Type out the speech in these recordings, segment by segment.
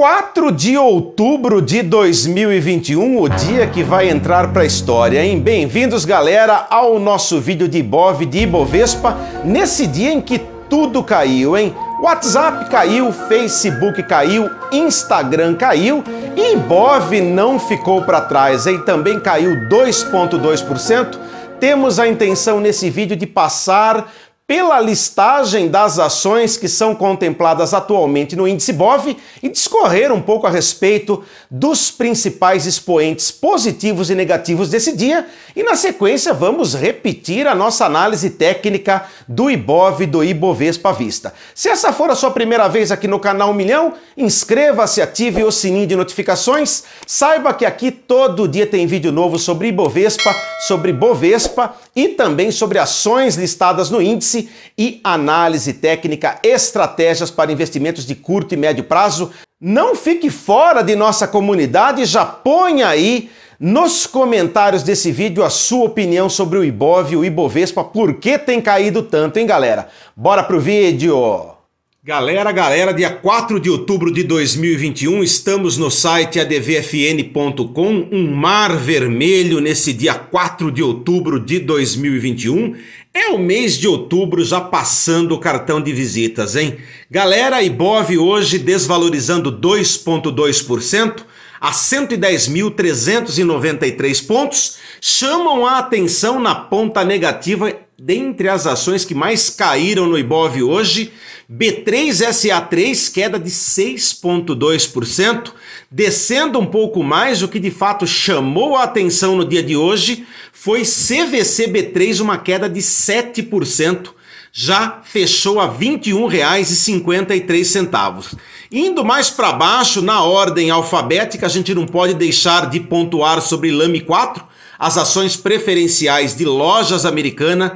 4 de outubro de 2021, o dia que vai entrar para a história, hein? Bem-vindos, galera, ao nosso vídeo de Ibov de Ibovespa, nesse dia em que tudo caiu, hein? WhatsApp caiu, Facebook caiu, Instagram caiu e Ibov não ficou para trás, hein? Também caiu 2,2%. Temos a intenção nesse vídeo de passar pela listagem das ações que são contempladas atualmente no índice BOV e discorrer um pouco a respeito dos principais expoentes positivos e negativos desse dia. E na sequência, vamos repetir a nossa análise técnica do IBOV do Ibovespa Vista. Se essa for a sua primeira vez aqui no canal Milhão, inscreva-se, ative o sininho de notificações. Saiba que aqui todo dia tem vídeo novo sobre Ibovespa, sobre Bovespa e também sobre ações listadas no índice e análise técnica, estratégias para investimentos de curto e médio prazo. Não fique fora de nossa comunidade, já ponha aí nos comentários desse vídeo a sua opinião sobre o Ibov e o Ibovespa, por que tem caído tanto, hein, galera? Bora pro vídeo! Galera, galera, dia 4 de outubro de 2021, estamos no site advfn.com, um mar vermelho nesse dia 4 de outubro de 2021. É o mês de outubro já passando o cartão de visitas, hein? Galera, Ibov hoje desvalorizando 2,2% a 110.393 pontos, chamam a atenção na ponta negativa Dentre as ações que mais caíram no Ibov hoje, B3SA3 queda de 6,2%, descendo um pouco mais, o que de fato chamou a atenção no dia de hoje foi CVC B3, uma queda de 7%, já fechou a R$ 21,53. Indo mais para baixo, na ordem alfabética, a gente não pode deixar de pontuar sobre Lame 4, as ações preferenciais de lojas americanas,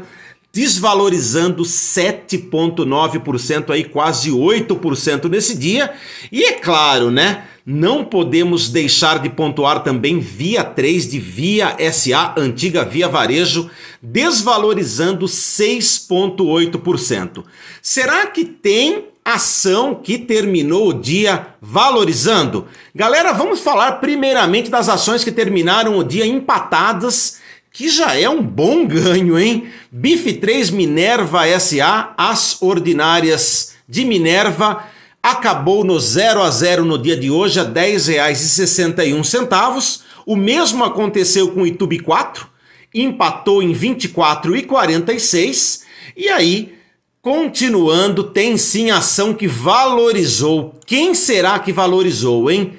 desvalorizando 7,9%, aí quase 8% nesse dia. E é claro, né? Não podemos deixar de pontuar também Via 3 de Via SA, antiga Via Varejo, desvalorizando 6,8%. Será que tem ação que terminou o dia valorizando. Galera, vamos falar primeiramente das ações que terminaram o dia empatadas, que já é um bom ganho, hein? BIF 3 Minerva SA, as ordinárias de Minerva, acabou no 0 a 0 no dia de hoje a R$ 10,61. O mesmo aconteceu com o YouTube 4, empatou em 24,46 e aí Continuando, tem sim ação que valorizou. Quem será que valorizou, hein?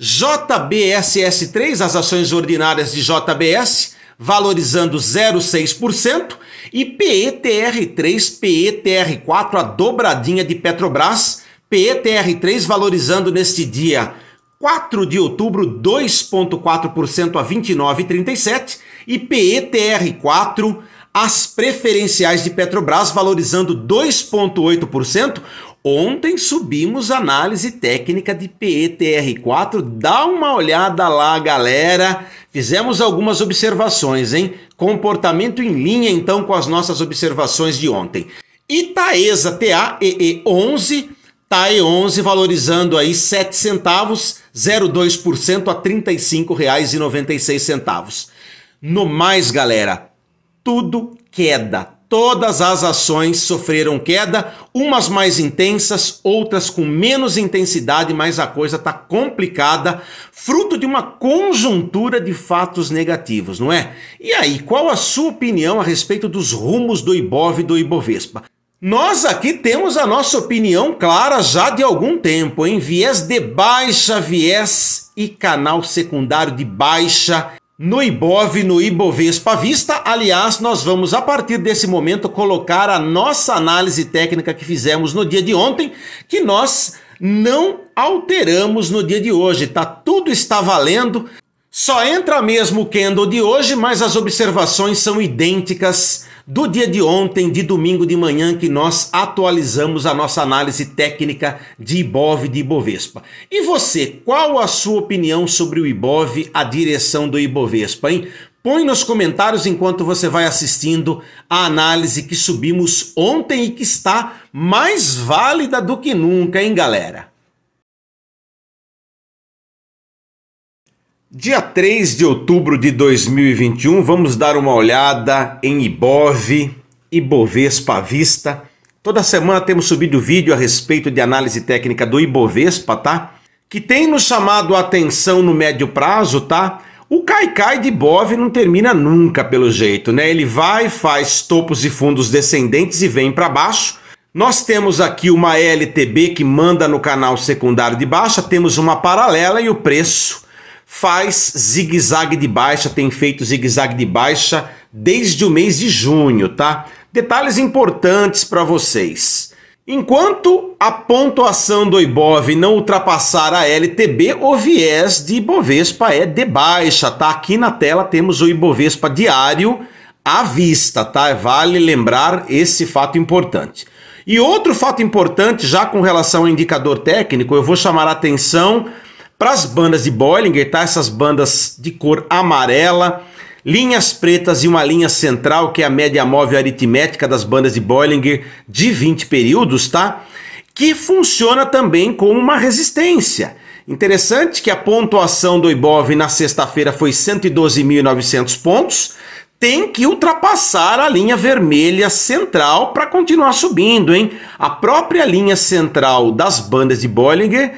JBSS3, as ações ordinárias de JBS, valorizando 0,6%, e PETR3, PETR4, a dobradinha de Petrobras, PETR3 valorizando neste dia 4 de outubro 2,4% a 29,37 e PETR4 as preferenciais de Petrobras valorizando 2,8%. Ontem subimos análise técnica de PETR4. Dá uma olhada lá, galera. Fizemos algumas observações, hein? Comportamento em linha, então, com as nossas observações de ontem. Itaesa, TAEE11, TAE11 valorizando aí 7 centavos, 0,2% a R$ 35,96. No mais, galera, tudo queda. Todas as ações sofreram queda, umas mais intensas, outras com menos intensidade, mas a coisa está complicada, fruto de uma conjuntura de fatos negativos, não é? E aí, qual a sua opinião a respeito dos rumos do Ibov e do Ibovespa? Nós aqui temos a nossa opinião clara já de algum tempo, em viés de baixa, viés e canal secundário de baixa no Ibov, no Ibovespa Vista, aliás, nós vamos a partir desse momento colocar a nossa análise técnica que fizemos no dia de ontem, que nós não alteramos no dia de hoje, tá? Tudo está valendo. Só entra mesmo o candle de hoje, mas as observações são idênticas do dia de ontem, de domingo de manhã, que nós atualizamos a nossa análise técnica de Ibov e de Ibovespa. E você, qual a sua opinião sobre o Ibov, a direção do Ibovespa, hein? Põe nos comentários enquanto você vai assistindo a análise que subimos ontem e que está mais válida do que nunca, hein, galera? Dia 3 de outubro de 2021, vamos dar uma olhada em Ibov, Ibovespa à vista. Toda semana temos subido vídeo a respeito de análise técnica do Ibovespa, tá? Que tem nos chamado a atenção no médio prazo, tá? O cai de Ibov não termina nunca, pelo jeito, né? Ele vai, faz topos e fundos descendentes e vem para baixo. Nós temos aqui uma LTB que manda no canal secundário de baixa, temos uma paralela e o preço faz zigue-zague de baixa, tem feito zigue-zague de baixa desde o mês de junho, tá? Detalhes importantes para vocês. Enquanto a pontuação do Ibov não ultrapassar a LTB, o viés de Ibovespa é de baixa, tá? Aqui na tela temos o Ibovespa diário à vista, tá? Vale lembrar esse fato importante. E outro fato importante, já com relação ao indicador técnico, eu vou chamar a atenção para as bandas de Bollinger, tá? Essas bandas de cor amarela, linhas pretas e uma linha central, que é a média móvel aritmética das bandas de Bollinger de 20 períodos, tá? Que funciona também como uma resistência. Interessante que a pontuação do Ibov na sexta-feira foi 112.900 pontos. Tem que ultrapassar a linha vermelha central para continuar subindo, hein? A própria linha central das bandas de Bollinger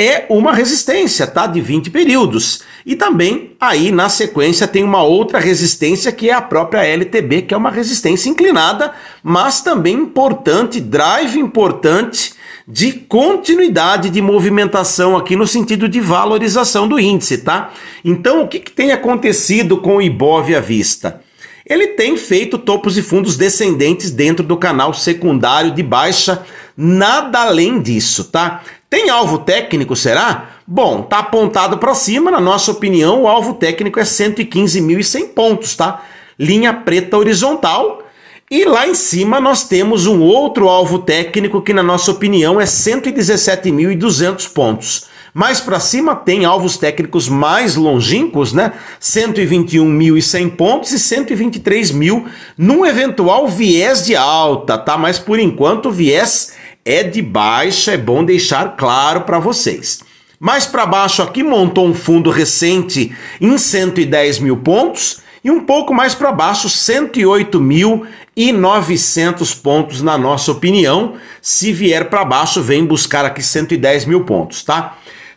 é uma resistência, tá? De 20 períodos. E também aí na sequência tem uma outra resistência que é a própria LTB, que é uma resistência inclinada, mas também importante, drive importante de continuidade de movimentação aqui no sentido de valorização do índice, tá? Então, o que, que tem acontecido com o Ibov à vista? Ele tem feito topos e fundos descendentes dentro do canal secundário de baixa, nada além disso, tá? Tem alvo técnico, será? Bom, tá apontado para cima, na nossa opinião, o alvo técnico é 115.100 pontos, tá? Linha preta horizontal. E lá em cima nós temos um outro alvo técnico que na nossa opinião é 117.200 pontos. Mais para cima tem alvos técnicos mais longínquos, né? 121.100 pontos e 123.000 mil num eventual viés de alta, tá? Mas por enquanto viés é de baixa, é bom deixar claro para vocês. Mais para baixo aqui montou um fundo recente em 110 mil pontos e um pouco mais para baixo 108.900 pontos na nossa opinião. Se vier para baixo vem buscar aqui 110 mil pontos, tá?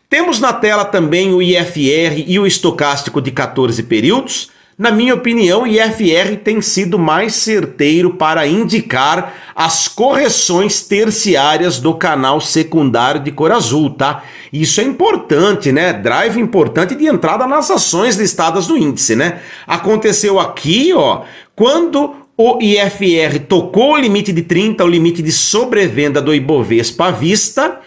Temos na tela também o IFR e o estocástico de 14 períodos. Na minha opinião, o IFR tem sido mais certeiro para indicar as correções terciárias do canal secundário de cor azul, tá? Isso é importante, né? Drive importante de entrada nas ações listadas no índice, né? Aconteceu aqui, ó, quando o IFR tocou o limite de 30, o limite de sobrevenda do Ibovespa à vista,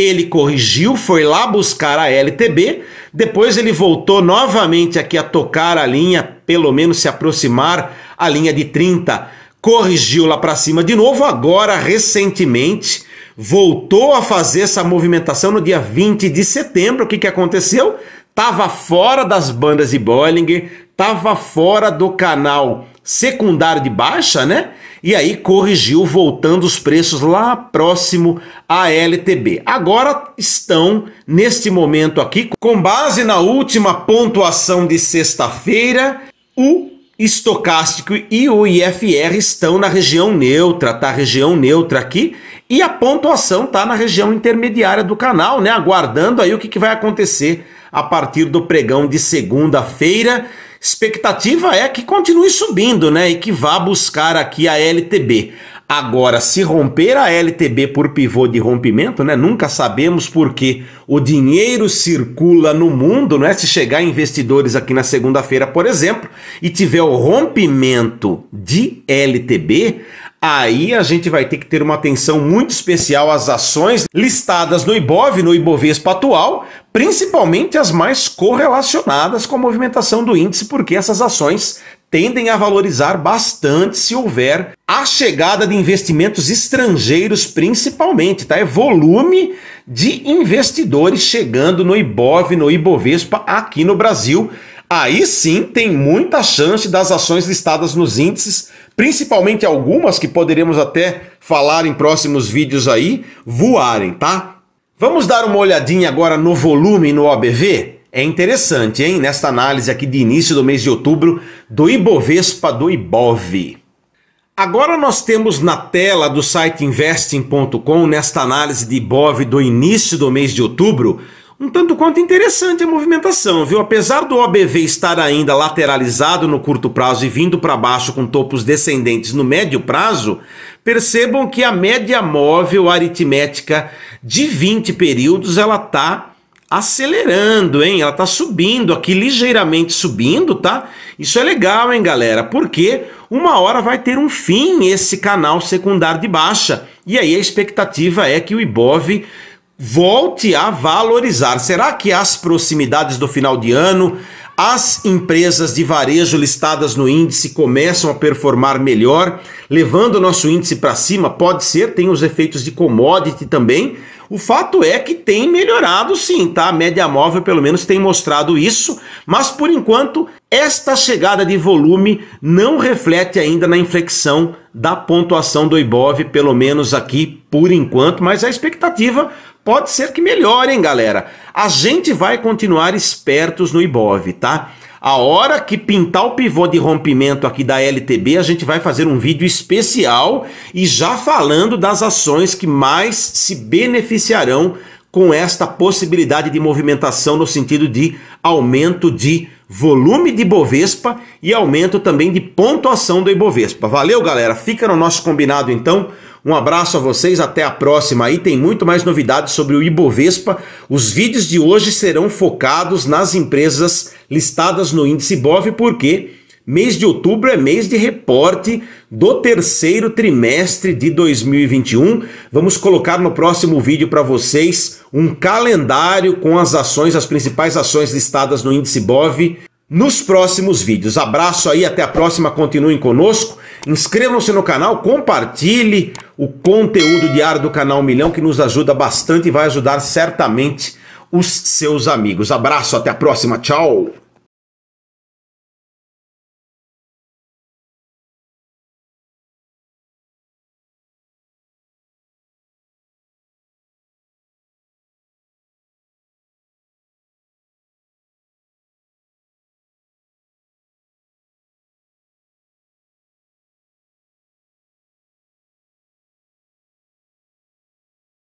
ele corrigiu, foi lá buscar a LTB, depois ele voltou novamente aqui a tocar a linha, pelo menos se aproximar a linha de 30, corrigiu lá para cima de novo, agora recentemente voltou a fazer essa movimentação no dia 20 de setembro. O que, que aconteceu? Tava fora das bandas de Bollinger, tava fora do canal secundário de baixa, né? E aí corrigiu, voltando os preços lá próximo à LTB. Agora estão, neste momento aqui, com base na última pontuação de sexta-feira, o estocástico e o IFR estão na região neutra, tá? Região neutra aqui. E a pontuação tá na região intermediária do canal, né? Aguardando aí o que, que vai acontecer a partir do pregão de segunda-feira. Expectativa é que continue subindo, né? E que vá buscar aqui a LTB. Agora, se romper a LTB por pivô de rompimento, né? Nunca sabemos porque o dinheiro circula no mundo, né? Se chegar investidores aqui na segunda-feira, por exemplo, e tiver o rompimento de LTB, aí a gente vai ter que ter uma atenção muito especial às ações listadas no IBOV, no IBOVESPA atual, principalmente as mais correlacionadas com a movimentação do índice, porque essas ações tendem a valorizar bastante se houver a chegada de investimentos estrangeiros, principalmente, tá? É volume de investidores chegando no Ibov, no Ibovespa aqui no Brasil. Aí sim tem muita chance das ações listadas nos índices, principalmente algumas que poderemos até falar em próximos vídeos aí, voarem, tá? Vamos dar uma olhadinha agora no volume no OBV? É interessante, hein? Nesta análise aqui de início do mês de outubro do Ibovespa do Ibov. Agora nós temos na tela do site investing.com, nesta análise de Ibov do início do mês de outubro, um tanto quanto interessante a movimentação, viu? Apesar do OBV estar ainda lateralizado no curto prazo e vindo para baixo com topos descendentes no médio prazo, percebam que a média móvel aritmética de 20 períodos ela tá acelerando, hein? Ela tá subindo aqui, ligeiramente subindo, tá? Isso é legal, hein, galera? Porque uma hora vai ter um fim esse canal secundário de baixa. E aí a expectativa é que o Ibov volte a valorizar. Será que as proximidades do final de ano, as empresas de varejo listadas no índice começam a performar melhor, levando o nosso índice para cima? Pode ser, tem os efeitos de commodity também, o fato é que tem melhorado sim, tá? A média móvel pelo menos tem mostrado isso, mas por enquanto esta chegada de volume não reflete ainda na inflexão da pontuação do Ibov, pelo menos aqui por enquanto, mas a expectativa pode ser que melhore, hein, galera? A gente vai continuar espertos no Ibov, tá? A hora que pintar o pivô de rompimento aqui da LTB, a gente vai fazer um vídeo especial e já falando das ações que mais se beneficiarão com esta possibilidade de movimentação no sentido de aumento de volume de Ibovespa e aumento também de pontuação do Ibovespa. Valeu, galera. Fica no nosso combinado então. Um abraço a vocês, até a próxima. Aí tem muito mais novidades sobre o Ibovespa. Os vídeos de hoje serão focados nas empresas listadas no índice Ibov, porque mês de outubro é mês de reporte do terceiro trimestre de 2021. Vamos colocar no próximo vídeo para vocês um calendário com as ações, as principais ações listadas no índice Ibov nos próximos vídeos. Abraço aí, até a próxima, continuem conosco. Inscrevam-se no canal, compartilhe o conteúdo diário do canal Milhão que nos ajuda bastante e vai ajudar certamente os seus amigos. Abraço, até a próxima, tchau!